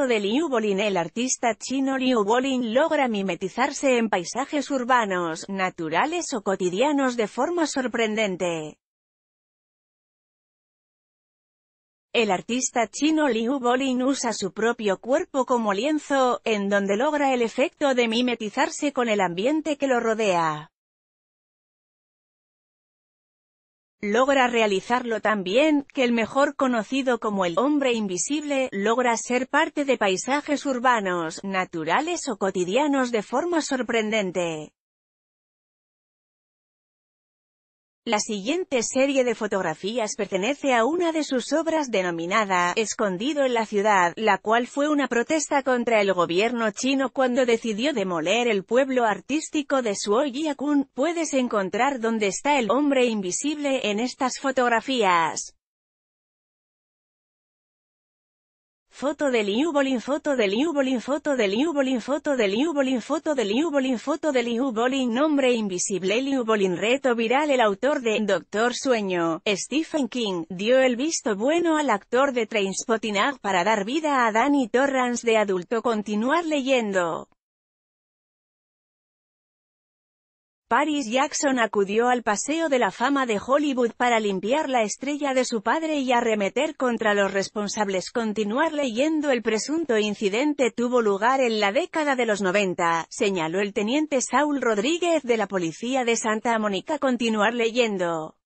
de Liu Bolin El artista chino Liu Bolin logra mimetizarse en paisajes urbanos, naturales o cotidianos de forma sorprendente. El artista chino Liu Bolin usa su propio cuerpo como lienzo, en donde logra el efecto de mimetizarse con el ambiente que lo rodea. logra realizarlo tan bien, que el mejor conocido como el hombre invisible, logra ser parte de paisajes urbanos, naturales o cotidianos de forma sorprendente. La siguiente serie de fotografías pertenece a una de sus obras denominada Escondido en la ciudad, la cual fue una protesta contra el gobierno chino cuando decidió demoler el pueblo artístico de Suo Puedes encontrar dónde está el hombre invisible en estas fotografías. foto del Bolin foto del Bolin foto del Bolin foto del Bolin foto del Bolin foto del Bolin nombre invisible Liu reto viral el autor de Doctor Sueño, Stephen King, dio el visto bueno al actor de Trainspotting para dar vida a Danny Torrance de adulto continuar leyendo. Paris Jackson acudió al Paseo de la Fama de Hollywood para limpiar la estrella de su padre y arremeter contra los responsables. Continuar leyendo el presunto incidente tuvo lugar en la década de los 90, señaló el teniente Saul Rodríguez de la Policía de Santa Mónica. Continuar leyendo.